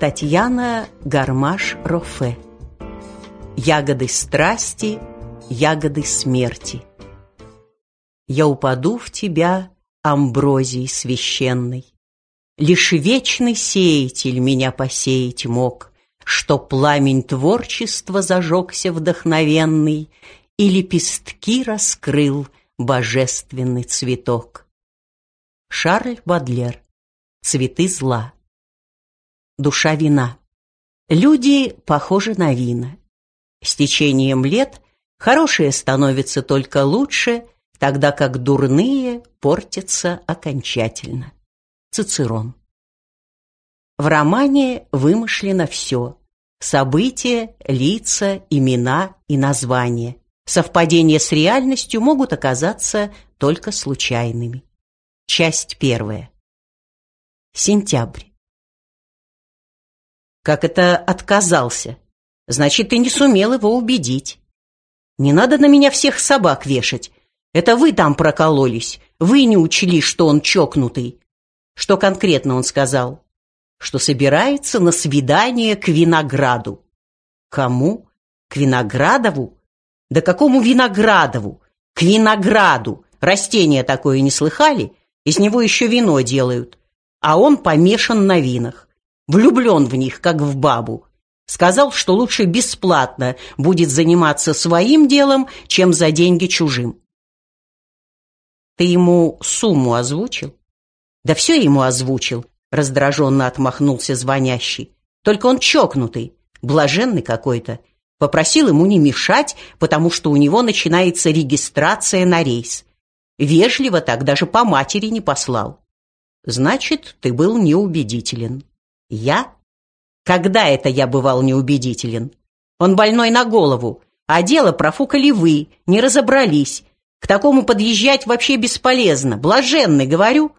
Татьяна Гармаш-Рофе «Ягоды страсти, ягоды смерти» Я упаду в тебя, амброзии священной. Лишь вечный сеятель меня посеять мог, Что пламень творчества зажегся вдохновенный И лепестки раскрыл божественный цветок. Шарль Бадлер «Цветы зла» душа вина. Люди похожи на вина. С течением лет хорошие становятся только лучше, тогда как дурные портятся окончательно. Цицерон. В романе вымышлено все – события, лица, имена и названия. Совпадения с реальностью могут оказаться только случайными. Часть первая. Сентябрь. Как это отказался? Значит, ты не сумел его убедить. Не надо на меня всех собак вешать. Это вы там прокололись. Вы не учли, что он чокнутый. Что конкретно он сказал? Что собирается на свидание к винограду. Кому? К виноградову? Да какому виноградову? К винограду. Растение такое не слыхали? Из него еще вино делают. А он помешан на винах. Влюблён в них, как в бабу. Сказал, что лучше бесплатно будет заниматься своим делом, чем за деньги чужим. Ты ему сумму озвучил? Да всё ему озвучил, Раздражённо отмахнулся звонящий. Только он чокнутый, блаженный какой-то. Попросил ему не мешать, потому что у него начинается регистрация на рейс. Вежливо так даже по матери не послал. Значит, ты был неубедителен. Я? Когда это я бывал неубедителен? Он больной на голову, а дело профукали вы, не разобрались. К такому подъезжать вообще бесполезно, блаженный, говорю.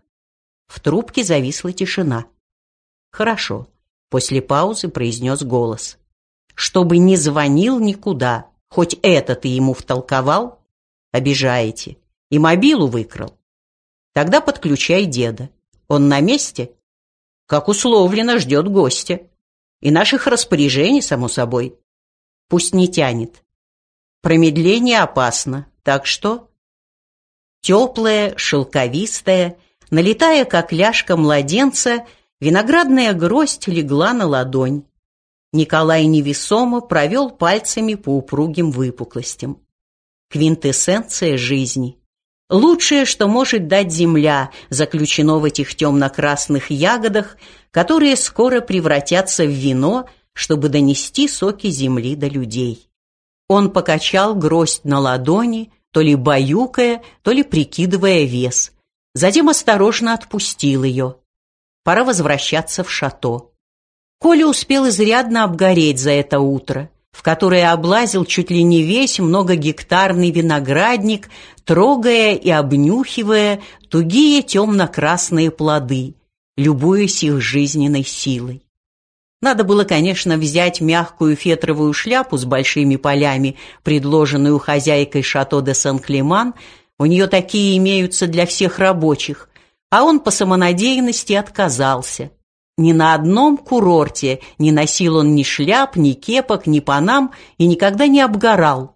В трубке зависла тишина. Хорошо, после паузы произнес голос. Чтобы не звонил никуда, хоть это ты ему втолковал, обижаете, и мобилу выкрал. Тогда подключай деда. Он на месте? как условлено, ждет гостя. И наших распоряжений, само собой. Пусть не тянет. Промедление опасно, так что... Теплая, шелковистая, налетая, как ляжка младенца, виноградная гроздь легла на ладонь. Николай невесомо провел пальцами по упругим выпуклостям. Квинтэссенция жизни. Лучшее, что может дать земля, заключено в этих темно-красных ягодах, которые скоро превратятся в вино, чтобы донести соки земли до людей. Он покачал гроздь на ладони, то ли баюкая, то ли прикидывая вес. Затем осторожно отпустил ее. Пора возвращаться в шато. Коля успел изрядно обгореть за это утро – в которой облазил чуть ли не весь многогектарный виноградник, трогая и обнюхивая тугие темно-красные плоды, любуясь их жизненной силой. Надо было, конечно, взять мягкую фетровую шляпу с большими полями, предложенную хозяйкой шато де сен клеман у нее такие имеются для всех рабочих, а он по самонадеянности отказался – ни на одном курорте не носил он ни шляп, ни кепок, ни панам и никогда не обгорал.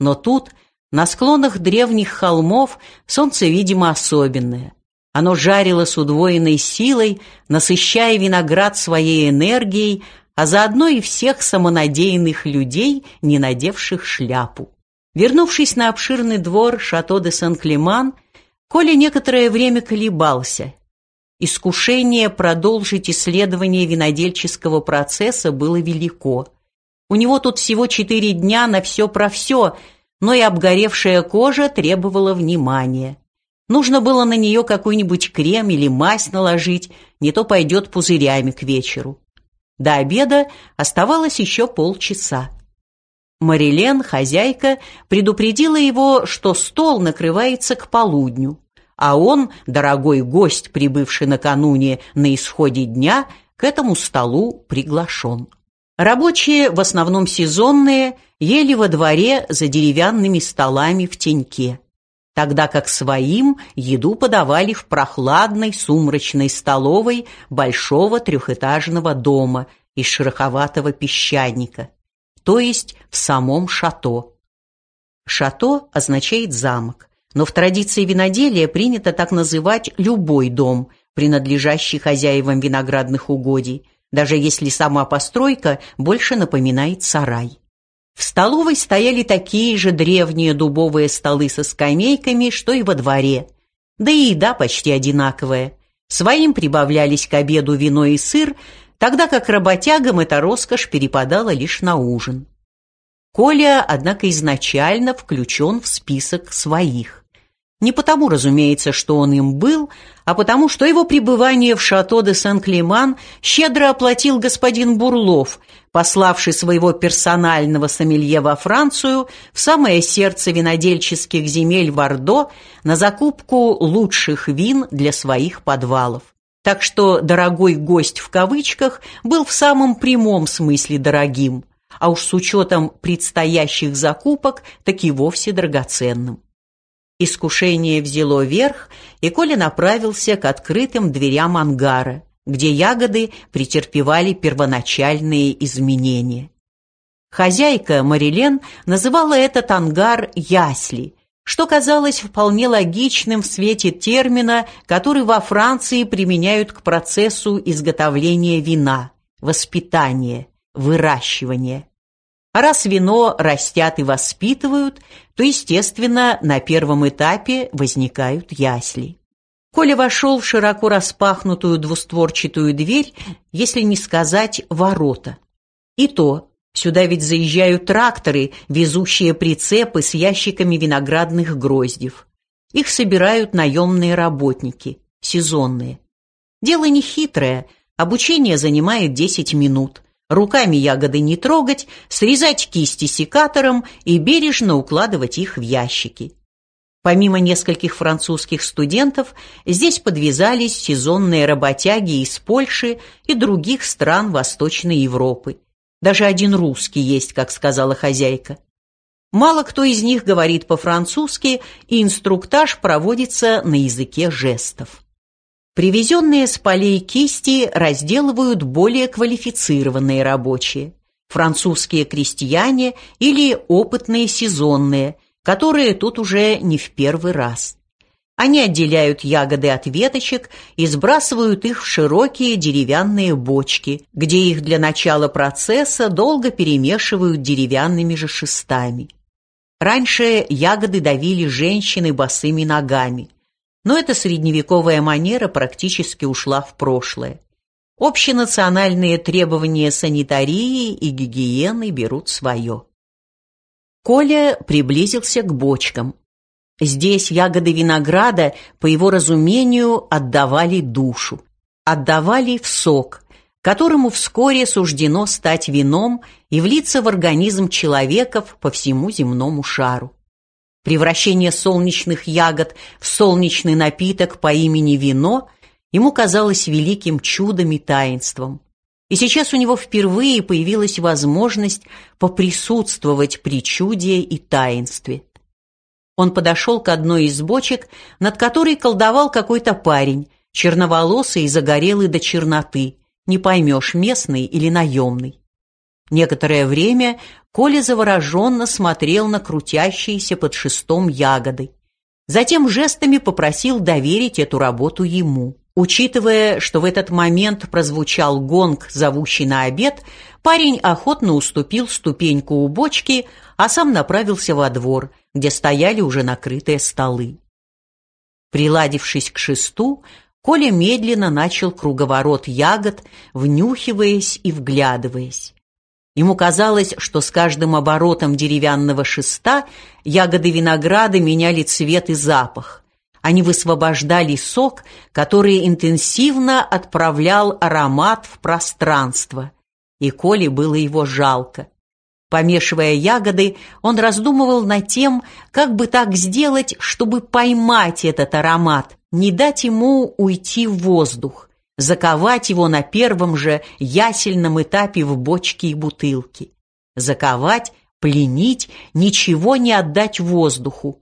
Но тут, на склонах древних холмов, солнце, видимо, особенное. Оно жарило с удвоенной силой, насыщая виноград своей энергией, а заодно и всех самонадеянных людей, не надевших шляпу. Вернувшись на обширный двор Шато де Сан-Климан, Коля некоторое время колебался – Искушение продолжить исследование винодельческого процесса было велико. У него тут всего четыре дня на все про все, но и обгоревшая кожа требовала внимания. Нужно было на нее какой-нибудь крем или мазь наложить, не то пойдет пузырями к вечеру. До обеда оставалось еще полчаса. Марилен, хозяйка, предупредила его, что стол накрывается к полудню а он, дорогой гость, прибывший накануне на исходе дня, к этому столу приглашен. Рабочие, в основном сезонные, ели во дворе за деревянными столами в теньке, тогда как своим еду подавали в прохладной сумрачной столовой большого трехэтажного дома из шероховатого песчаника, то есть в самом шато. Шато означает замок. Но в традиции виноделия принято так называть любой дом, принадлежащий хозяевам виноградных угодий, даже если сама постройка больше напоминает сарай. В столовой стояли такие же древние дубовые столы со скамейками, что и во дворе. Да и еда почти одинаковая. Своим прибавлялись к обеду вино и сыр, тогда как работягам эта роскошь перепадала лишь на ужин. Коля, однако, изначально включен в список своих. Не потому, разумеется, что он им был, а потому, что его пребывание в шато де Сен-Климан щедро оплатил господин Бурлов, пославший своего персонального сомелье во Францию, в самое сердце винодельческих земель Вардо на закупку лучших вин для своих подвалов. Так что «дорогой гость» в кавычках был в самом прямом смысле дорогим, а уж с учетом предстоящих закупок, так и вовсе драгоценным. Искушение взяло верх, и Коля направился к открытым дверям ангара, где ягоды претерпевали первоначальные изменения. Хозяйка Марилен называла этот ангар «ясли», что казалось вполне логичным в свете термина, который во Франции применяют к процессу изготовления вина – воспитание, выращивание. А раз вино растят и воспитывают, то, естественно, на первом этапе возникают ясли. Коля вошел в широко распахнутую двустворчатую дверь, если не сказать ворота. И то, сюда ведь заезжают тракторы, везущие прицепы с ящиками виноградных гроздев. Их собирают наемные работники, сезонные. Дело не хитрое, обучение занимает 10 минут – Руками ягоды не трогать, срезать кисти секатором и бережно укладывать их в ящики. Помимо нескольких французских студентов, здесь подвязались сезонные работяги из Польши и других стран Восточной Европы. Даже один русский есть, как сказала хозяйка. Мало кто из них говорит по-французски, и инструктаж проводится на языке жестов. Привезенные с полей кисти разделывают более квалифицированные рабочие, французские крестьяне или опытные сезонные, которые тут уже не в первый раз. Они отделяют ягоды от веточек и сбрасывают их в широкие деревянные бочки, где их для начала процесса долго перемешивают деревянными же шестами. Раньше ягоды давили женщины босыми ногами – но эта средневековая манера практически ушла в прошлое. Общенациональные требования санитарии и гигиены берут свое. Коля приблизился к бочкам. Здесь ягоды винограда, по его разумению, отдавали душу, отдавали в сок, которому вскоре суждено стать вином и влиться в организм человеков по всему земному шару превращение солнечных ягод в солнечный напиток по имени вино ему казалось великим чудом и таинством. И сейчас у него впервые появилась возможность поприсутствовать при чуде и таинстве. Он подошел к одной из бочек, над которой колдовал какой-то парень, черноволосый и загорелый до черноты, не поймешь, местный или наемный. Некоторое время Коля завороженно смотрел на крутящиеся под шестом ягоды. Затем жестами попросил доверить эту работу ему. Учитывая, что в этот момент прозвучал гонг, зовущий на обед, парень охотно уступил ступеньку у бочки, а сам направился во двор, где стояли уже накрытые столы. Приладившись к шесту, Коля медленно начал круговорот ягод, внюхиваясь и вглядываясь. Ему казалось, что с каждым оборотом деревянного шеста ягоды винограда меняли цвет и запах. Они высвобождали сок, который интенсивно отправлял аромат в пространство. И Коле было его жалко. Помешивая ягоды, он раздумывал над тем, как бы так сделать, чтобы поймать этот аромат, не дать ему уйти в воздух заковать его на первом же ясельном этапе в бочки и бутылки, заковать, пленить, ничего не отдать воздуху,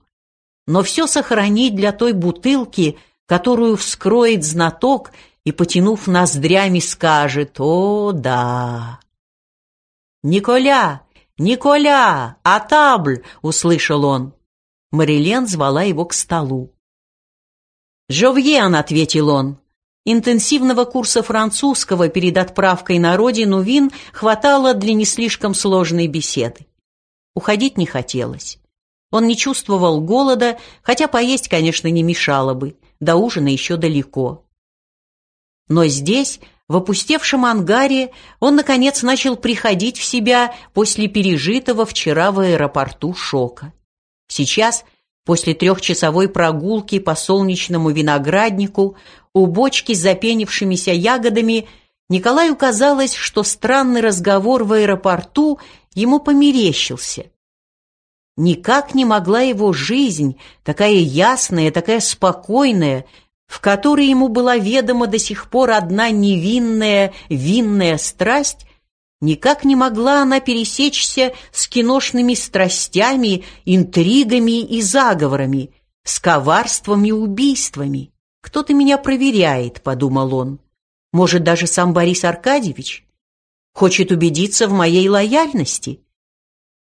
но все сохранить для той бутылки, которую вскроет знаток и, потянув ноздрями, скажет «О, да!» «Николя! Николя! Атабль!» — услышал он. Марилен звала его к столу. «Жовьен!» — ответил он. Интенсивного курса французского перед отправкой на родину Вин хватало для не слишком сложной беседы. Уходить не хотелось. Он не чувствовал голода, хотя поесть, конечно, не мешало бы, до ужина еще далеко. Но здесь, в опустевшем ангаре, он, наконец, начал приходить в себя после пережитого вчера в аэропорту шока. Сейчас – После трехчасовой прогулки по солнечному винограднику у бочки с запенившимися ягодами Николаю казалось, что странный разговор в аэропорту ему померещился. Никак не могла его жизнь, такая ясная, такая спокойная, в которой ему была ведома до сих пор одна невинная, винная страсть, Никак не могла она пересечься с киношными страстями, интригами и заговорами, с коварствами и убийствами. «Кто-то меня проверяет», — подумал он. «Может, даже сам Борис Аркадьевич? Хочет убедиться в моей лояльности?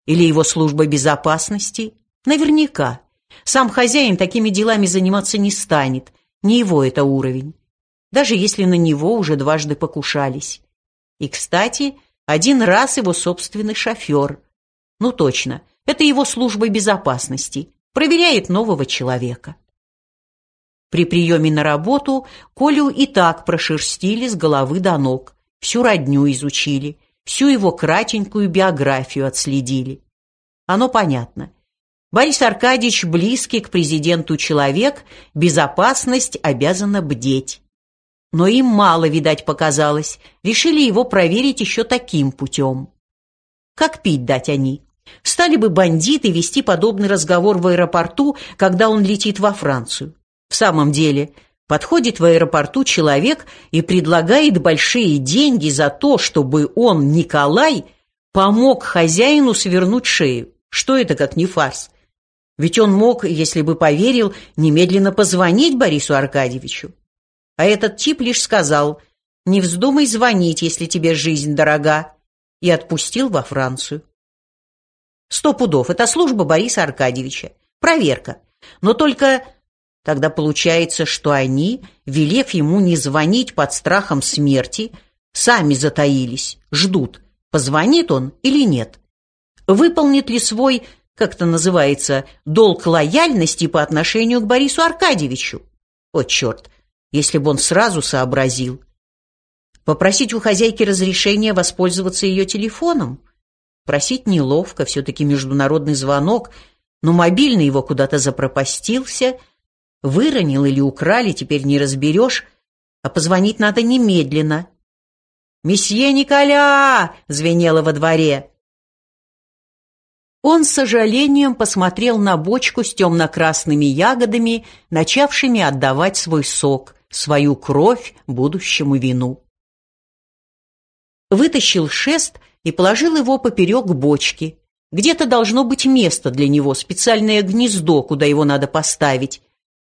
Или его служба безопасности? Наверняка. Сам хозяин такими делами заниматься не станет, не его это уровень, даже если на него уже дважды покушались. И, кстати, один раз его собственный шофер. Ну точно, это его служба безопасности. Проверяет нового человека. При приеме на работу Колю и так прошерстили с головы до ног. Всю родню изучили, всю его кратенькую биографию отследили. Оно понятно. Борис Аркадьевич близкий к президенту человек, безопасность обязана бдеть. Но им мало, видать, показалось. Решили его проверить еще таким путем. Как пить дать они? Стали бы бандиты вести подобный разговор в аэропорту, когда он летит во Францию. В самом деле, подходит в аэропорту человек и предлагает большие деньги за то, чтобы он, Николай, помог хозяину свернуть шею. Что это как не фарс? Ведь он мог, если бы поверил, немедленно позвонить Борису Аркадьевичу. А этот тип лишь сказал «Не вздумай звонить, если тебе жизнь дорога», и отпустил во Францию. Сто пудов. Это служба Бориса Аркадьевича. Проверка. Но только тогда получается, что они, велев ему не звонить под страхом смерти, сами затаились, ждут, позвонит он или нет. Выполнит ли свой, как то называется, долг лояльности по отношению к Борису Аркадьевичу? О, черт! если бы он сразу сообразил. Попросить у хозяйки разрешения воспользоваться ее телефоном. Просить неловко, все-таки международный звонок, но мобильный его куда-то запропастился, выронил или украли, теперь не разберешь, а позвонить надо немедленно. «Месье Николя!» — звенело во дворе. Он с сожалением посмотрел на бочку с темно-красными ягодами, начавшими отдавать свой сок свою кровь будущему вину. Вытащил шест и положил его поперек бочки. Где-то должно быть место для него, специальное гнездо, куда его надо поставить.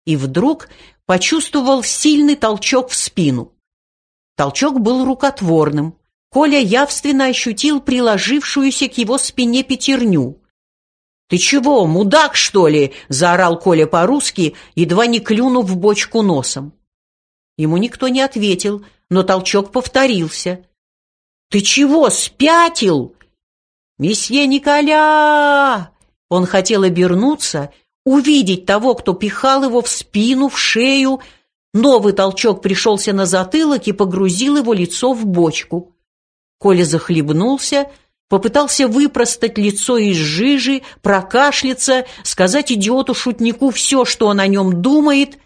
И вдруг почувствовал сильный толчок в спину. Толчок был рукотворным. Коля явственно ощутил приложившуюся к его спине пятерню. «Ты чего, мудак, что ли?» – заорал Коля по-русски, едва не клюнув в бочку носом. Ему никто не ответил, но толчок повторился. «Ты чего, спятил?» «Месье Николя!» Он хотел обернуться, увидеть того, кто пихал его в спину, в шею. Новый толчок пришелся на затылок и погрузил его лицо в бочку. Коля захлебнулся, попытался выпростать лицо из жижи, прокашляться, сказать идиоту-шутнику все, что он о нем думает.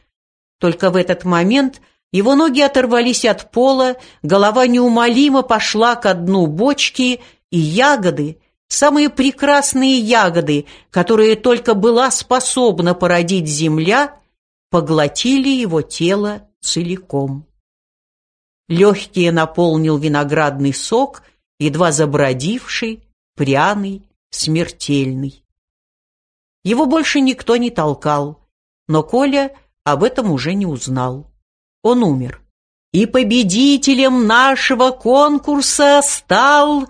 Только в этот момент – его ноги оторвались от пола, голова неумолимо пошла ко дну бочки, и ягоды, самые прекрасные ягоды, которые только была способна породить земля, поглотили его тело целиком. Легкие наполнил виноградный сок, едва забродивший, пряный, смертельный. Его больше никто не толкал, но Коля об этом уже не узнал он умер. И победителем нашего конкурса стал...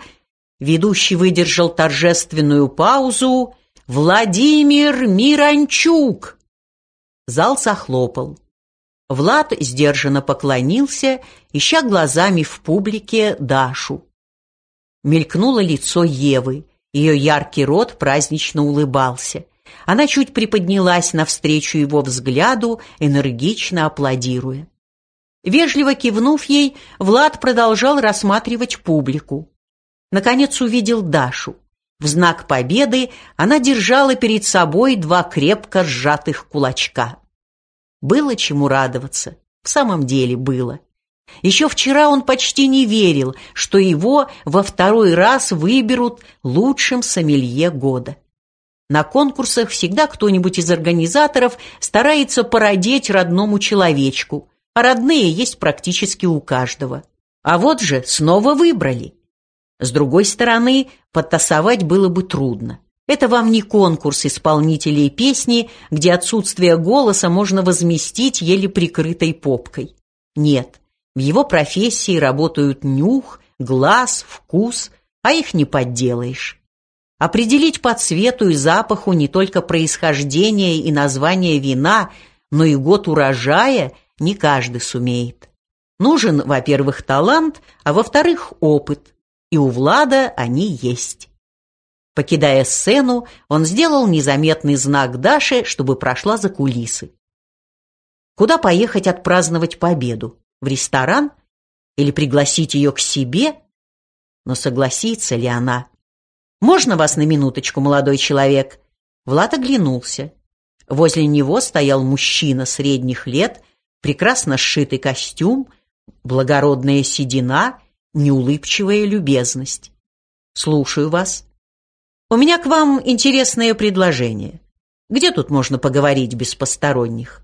Ведущий выдержал торжественную паузу. Владимир Миранчук! Зал захлопал. Влад сдержанно поклонился, ища глазами в публике Дашу. Мелькнуло лицо Евы. Ее яркий рот празднично улыбался. Она чуть приподнялась навстречу его взгляду, энергично аплодируя. Вежливо кивнув ей, Влад продолжал рассматривать публику. Наконец увидел Дашу. В знак победы она держала перед собой два крепко сжатых кулачка. Было чему радоваться, в самом деле было. Еще вчера он почти не верил, что его во второй раз выберут лучшим сомелье года. На конкурсах всегда кто-нибудь из организаторов старается породить родному человечку – а родные есть практически у каждого. А вот же снова выбрали. С другой стороны, подтасовать было бы трудно. Это вам не конкурс исполнителей песни, где отсутствие голоса можно возместить еле прикрытой попкой. Нет, в его профессии работают нюх, глаз, вкус, а их не подделаешь. Определить по цвету и запаху не только происхождение и название вина, но и год урожая – не каждый сумеет. Нужен, во-первых, талант, а во-вторых, опыт. И у Влада они есть. Покидая сцену, он сделал незаметный знак Даше, чтобы прошла за кулисы. Куда поехать отпраздновать победу? В ресторан? Или пригласить ее к себе? Но согласится ли она? «Можно вас на минуточку, молодой человек?» Влад оглянулся. Возле него стоял мужчина средних лет прекрасно сшитый костюм, благородная седина, неулыбчивая любезность. Слушаю вас. У меня к вам интересное предложение. Где тут можно поговорить без посторонних?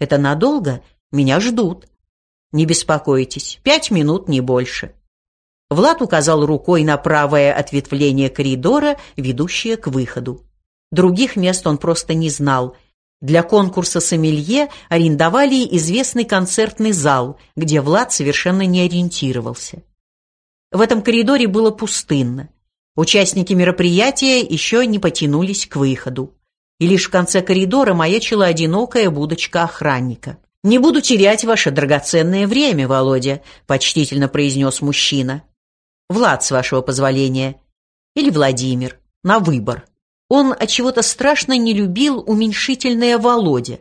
Это надолго? Меня ждут. Не беспокойтесь, пять минут, не больше. Влад указал рукой на правое ответвление коридора, ведущее к выходу. Других мест он просто не знал – для конкурса сомелье арендовали известный концертный зал, где Влад совершенно не ориентировался. В этом коридоре было пустынно. Участники мероприятия еще не потянулись к выходу. И лишь в конце коридора маячила одинокая будочка охранника. «Не буду терять ваше драгоценное время, Володя», — почтительно произнес мужчина. «Влад, с вашего позволения. Или Владимир. На выбор». Он от чего-то страшно не любил уменьшительное Володя.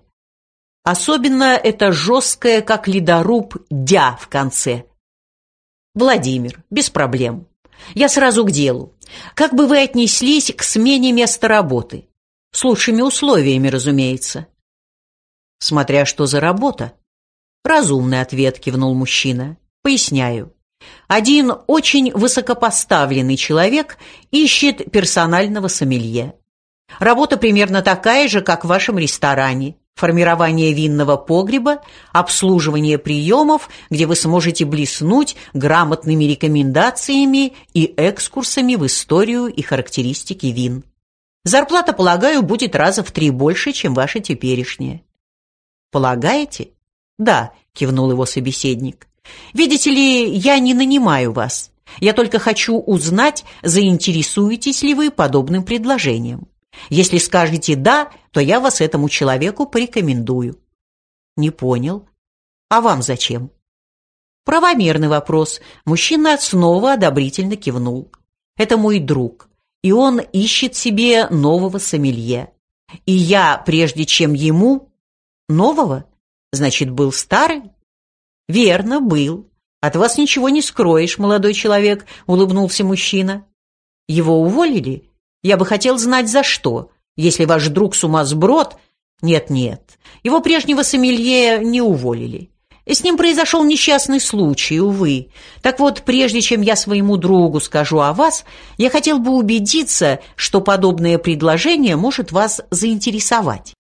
Особенно это жесткое, как ледоруб, «дя» в конце. «Владимир, без проблем. Я сразу к делу. Как бы вы отнеслись к смене места работы? С лучшими условиями, разумеется». «Смотря что за работа». «Разумный ответ», — кивнул мужчина. «Поясняю. Один очень высокопоставленный человек ищет персонального сомелье. Работа примерно такая же, как в вашем ресторане. Формирование винного погреба, обслуживание приемов, где вы сможете блеснуть грамотными рекомендациями и экскурсами в историю и характеристики вин. Зарплата, полагаю, будет раза в три больше, чем ваша теперешняя. Полагаете? Да, кивнул его собеседник. Видите ли, я не нанимаю вас. Я только хочу узнать, заинтересуетесь ли вы подобным предложением. Если скажете «да», то я вас этому человеку порекомендую». «Не понял. А вам зачем?» Правомерный вопрос. Мужчина снова одобрительно кивнул. «Это мой друг, и он ищет себе нового сомелье. И я, прежде чем ему...» «Нового? Значит, был старый?» «Верно, был. От вас ничего не скроешь, молодой человек», — улыбнулся мужчина. «Его уволили? Я бы хотел знать, за что. Если ваш друг с ума сброд? нет «Нет-нет, его прежнего сомелье не уволили. и С ним произошел несчастный случай, увы. Так вот, прежде чем я своему другу скажу о вас, я хотел бы убедиться, что подобное предложение может вас заинтересовать.